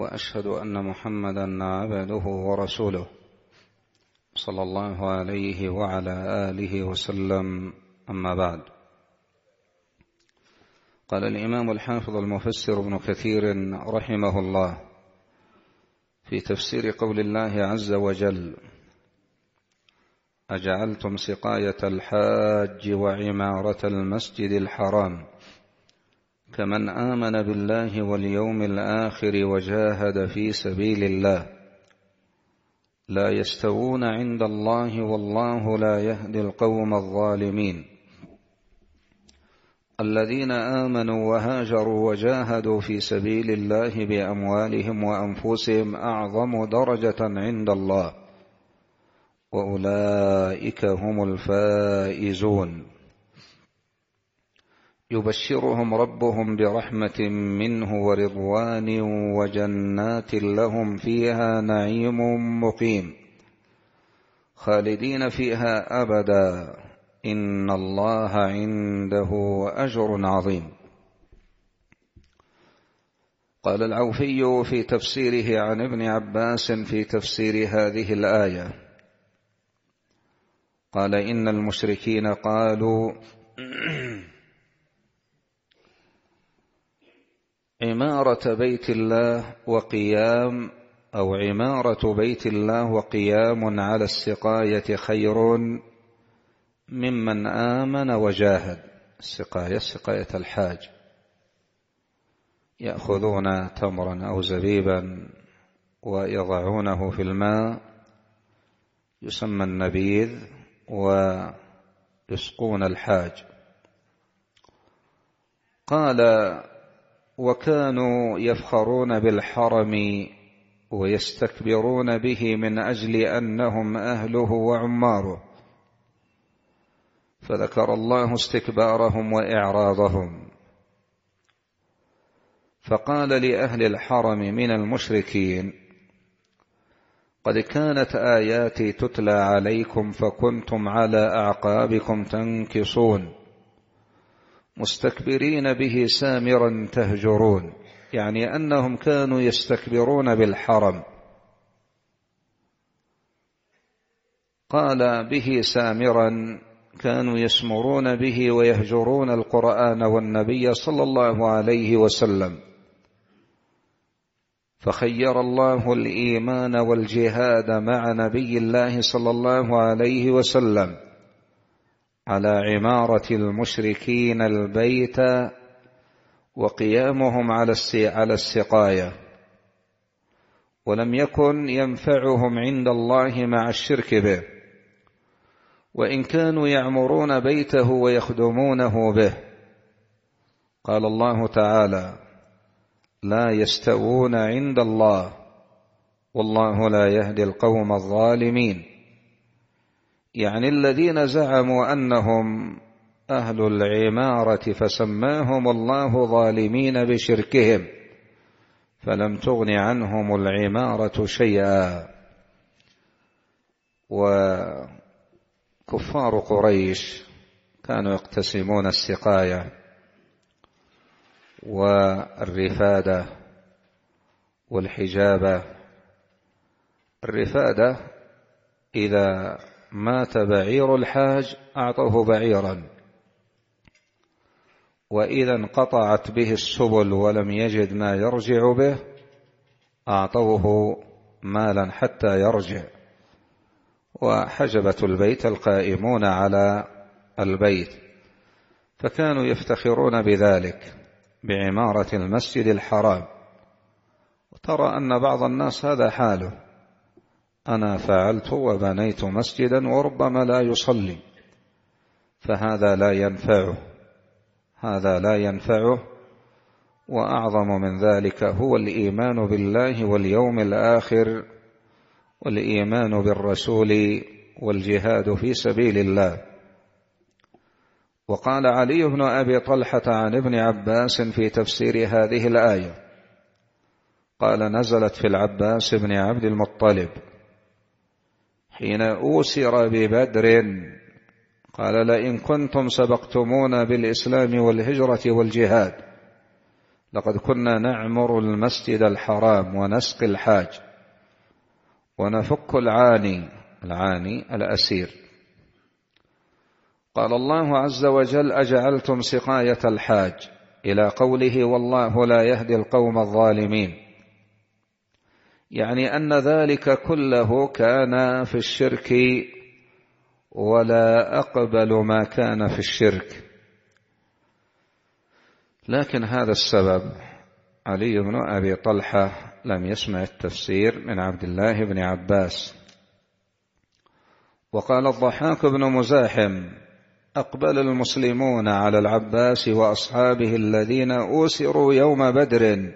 وأشهد أن محمدا عبده ورسوله صلى الله عليه وعلى آله وسلم أما بعد قال الإمام الحافظ المفسر ابن كثير رحمه الله في تفسير قول الله عز وجل أجعلتم سقاية الحاج وعمارة المسجد الحرام كمن آمن بالله واليوم الآخر وجاهد في سبيل الله لا يستوون عند الله والله لا يهدي القوم الظالمين الذين آمنوا وهاجروا وجاهدوا في سبيل الله بأموالهم وأنفسهم أعظم درجة عند الله وأولئك هم الفائزون يبشرهم ربهم برحمة منه ورضوان وجنات لهم فيها نعيم مقيم خالدين فيها أبدا إن الله عنده أجر عظيم قال العوفي في تفسيره عن ابن عباس في تفسير هذه الآية قال إن المشركين قالوا عمارة بيت الله وقيام أو عمارة بيت الله وقيام على السقاية خير ممن آمن وجاهد السقاية سقاية الحاج يأخذون تمرا أو زبيبا ويضعونه في الماء يسمى النبيذ ويسقون الحاج قال وكانوا يفخرون بالحرم ويستكبرون به من أجل أنهم أهله وعماره فذكر الله استكبارهم وإعراضهم فقال لأهل الحرم من المشركين قد كانت آياتي تتلى عليكم فكنتم على أعقابكم تنكصون مستكبرين به سامرا تهجرون يعني أنهم كانوا يستكبرون بالحرم قال به سامرا كانوا يسمرون به ويهجرون القرآن والنبي صلى الله عليه وسلم فخير الله الإيمان والجهاد مع نبي الله صلى الله عليه وسلم على عمارة المشركين البيت وقيامهم على السقاية ولم يكن ينفعهم عند الله مع الشرك به وإن كانوا يعمرون بيته ويخدمونه به قال الله تعالى لا يستوون عند الله والله لا يهدي القوم الظالمين يعني الذين زعموا أنهم أهل العمارة فسماهم الله ظالمين بشركهم فلم تغن عنهم العمارة شيئا وكفار قريش كانوا يقتسمون السقاية والرفادة والحجابة الرفادة إذا مات بعير الحاج أعطوه بعيرا وإذا انقطعت به السبل ولم يجد ما يرجع به أعطوه مالا حتى يرجع وحجبة البيت القائمون على البيت فكانوا يفتخرون بذلك بعمارة المسجد الحرام وترى أن بعض الناس هذا حاله أنا فعلت وبنيت مسجدا وربما لا يصلي فهذا لا ينفعه هذا لا ينفعه وأعظم من ذلك هو الإيمان بالله واليوم الآخر والإيمان بالرسول والجهاد في سبيل الله وقال علي بن أبي طلحة عن ابن عباس في تفسير هذه الآية قال نزلت في العباس بن عبد المطلب حين أوسر ببدر قال لئن كنتم سبقتمونا بالإسلام والهجرة والجهاد لقد كنا نعمر المسجد الحرام ونسقي الحاج ونفك العاني العاني الأسير قال الله عز وجل أجعلتم سقاية الحاج إلى قوله والله لا يهدي القوم الظالمين يعني أن ذلك كله كان في الشرك ولا أقبل ما كان في الشرك لكن هذا السبب علي بن أبي طلحة لم يسمع التفسير من عبد الله بن عباس وقال الضحاك بن مزاحم أقبل المسلمون على العباس وأصحابه الذين أوسروا يوم بدر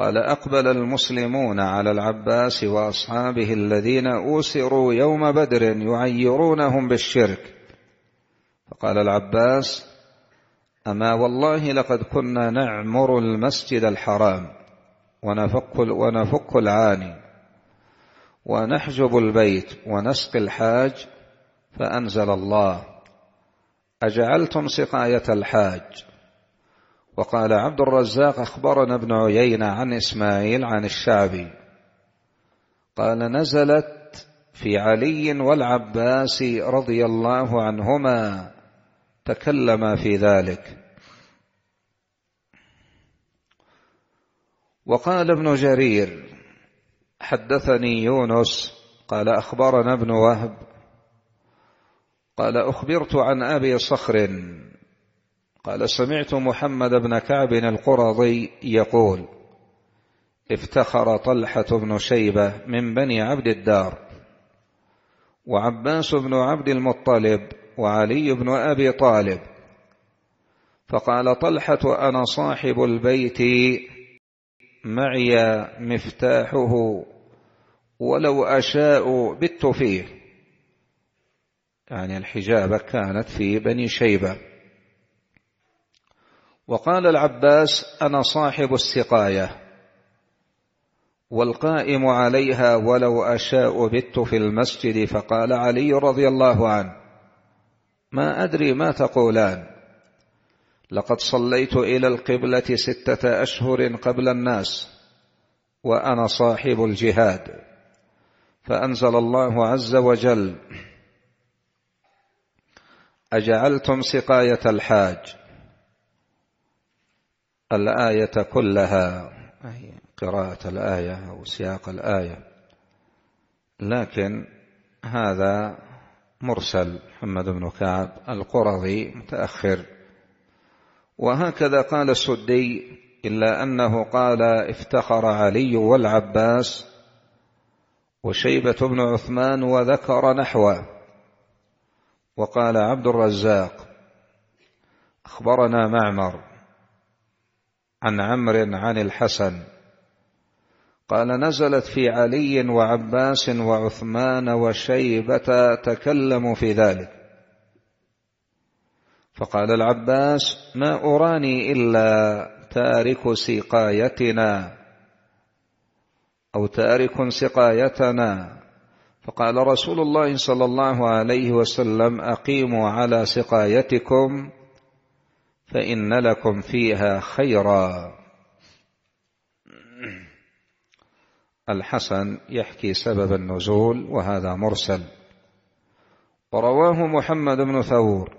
قال أقبل المسلمون على العباس وأصحابه الذين أوسروا يوم بدر يعيرونهم بالشرك فقال العباس أما والله لقد كنا نعمر المسجد الحرام ونفك, ونفك العاني ونحجب البيت ونسقي الحاج فأنزل الله أجعلتم سقاية الحاج وقال عبد الرزاق أخبرنا ابن عيينة عن إسماعيل عن الشعبي قال نزلت في علي والعباس رضي الله عنهما تكلما في ذلك وقال ابن جرير حدثني يونس قال أخبرنا ابن وهب قال أخبرت عن أبي صخر قال سمعت محمد بن كعب القرظي يقول افتخر طلحة بن شيبة من بني عبد الدار وعباس بن عبد المطلب وعلي بن أبي طالب فقال طلحة أنا صاحب البيت معي مفتاحه ولو أشاء بت فيه يعني الحجابة كانت في بني شيبة وقال العباس أنا صاحب السقاية والقائم عليها ولو أشاء بت في المسجد فقال علي رضي الله عنه ما أدري ما تقولان لقد صليت إلى القبلة ستة أشهر قبل الناس وأنا صاحب الجهاد فأنزل الله عز وجل أجعلتم سقاية الحاج الآية كلها أي قراءة الآية أو سياق الآية لكن هذا مرسل محمد بن كعب القرظي متأخر وهكذا قال السدي إلا أنه قال افتخر علي والعباس وشيبة بن عثمان وذكر نحوه وقال عبد الرزاق أخبرنا معمر عن عمرو عن الحسن قال نزلت في علي وعباس وعثمان وشيبة تكلموا في ذلك فقال العباس ما أراني إلا تارك سقايتنا أو تارك سقايتنا فقال رسول الله صلى الله عليه وسلم أقيموا على سقايتكم فإن لكم فيها خيرا الحسن يحكي سبب النزول وهذا مرسل ورواه محمد بن ثور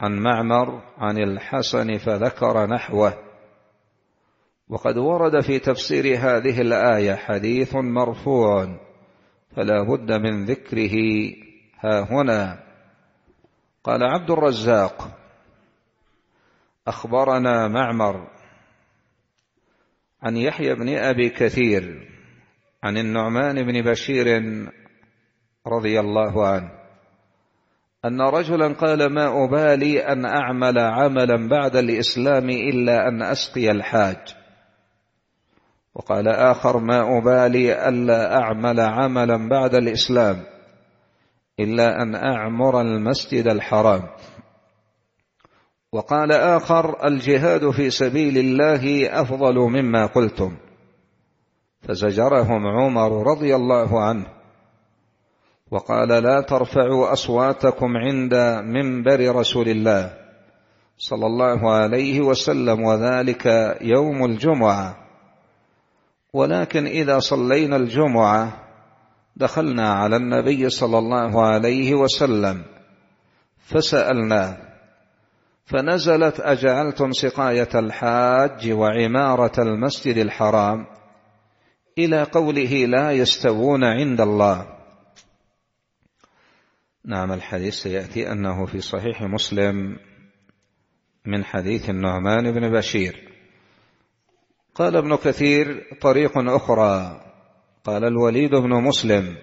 عن معمر عن الحسن فذكر نحوه وقد ورد في تفسير هذه الآية حديث مرفوع فلا بد من ذكره ها هنا قال عبد الرزاق أخبرنا معمر عن يحيى بن أبي كثير عن النعمان بن بشير رضي الله عنه أن رجلا قال ما أبالي أن أعمل عملا بعد الإسلام إلا أن أسقي الحاج وقال آخر ما أبالي ألا أعمل عملا بعد الإسلام إلا أن أعمر المسجد الحرام وقال آخر الجهاد في سبيل الله أفضل مما قلتم فزجرهم عمر رضي الله عنه وقال لا ترفعوا أصواتكم عند منبر رسول الله صلى الله عليه وسلم وذلك يوم الجمعة ولكن إذا صلينا الجمعة دخلنا على النبي صلى الله عليه وسلم فسألناه فنزلت أجعلتم سقاية الحاج وعمارة المسجد الحرام إلى قوله لا يستوون عند الله نعم الحديث سيأتي أنه في صحيح مسلم من حديث النعمان بن بشير قال ابن كثير طريق أخرى قال الوليد بن مسلم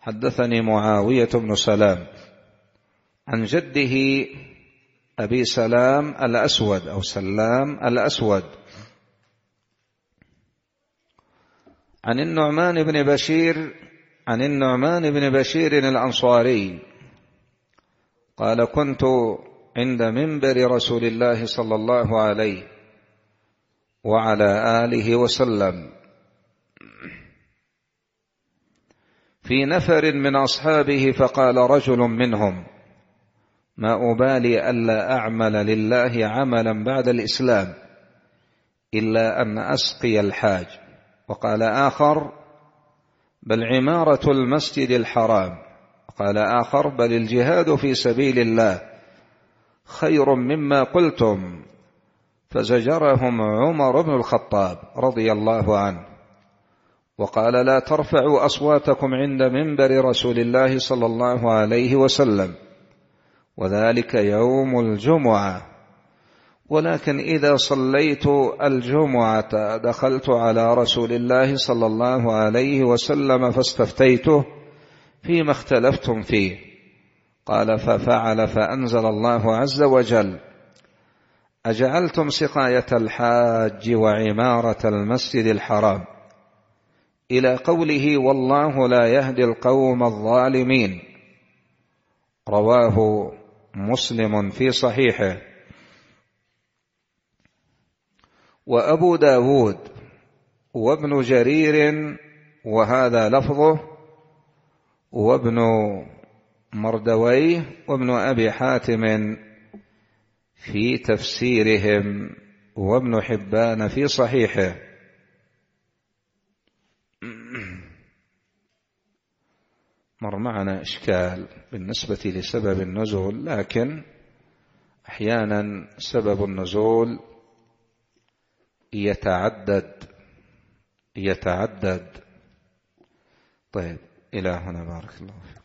حدثني معاوية بن سلام عن جده أبي سلام الأسود أو سلام الأسود عن النعمان بن بشير عن النعمان بن بشير الأنصاري قال كنت عند منبر رسول الله صلى الله عليه وعلى آله وسلم في نفر من أصحابه فقال رجل منهم ما أبالي ألا أعمل لله عملا بعد الإسلام إلا أن أسقي الحاج وقال آخر بل عمارة المسجد الحرام قال آخر بل الجهاد في سبيل الله خير مما قلتم فزجرهم عمر بن الخطاب رضي الله عنه وقال لا ترفعوا أصواتكم عند منبر رسول الله صلى الله عليه وسلم وذلك يوم الجمعة ولكن إذا صليت الجمعة دخلت على رسول الله صلى الله عليه وسلم فاستفتيته فيما اختلفتم فيه قال ففعل فأنزل الله عز وجل أجعلتم سقاية الحاج وعمارة المسجد الحرام إلى قوله والله لا يهدي القوم الظالمين رواه مسلم في صحيحه وأبو داود وابن جرير وهذا لفظه وابن مردويه وابن أبي حاتم في تفسيرهم وابن حبان في صحيحه مر معنا إشكال بالنسبة لسبب النزول لكن أحيانا سبب النزول يتعدد يتعدد طيب إلى هنا بارك الله فيك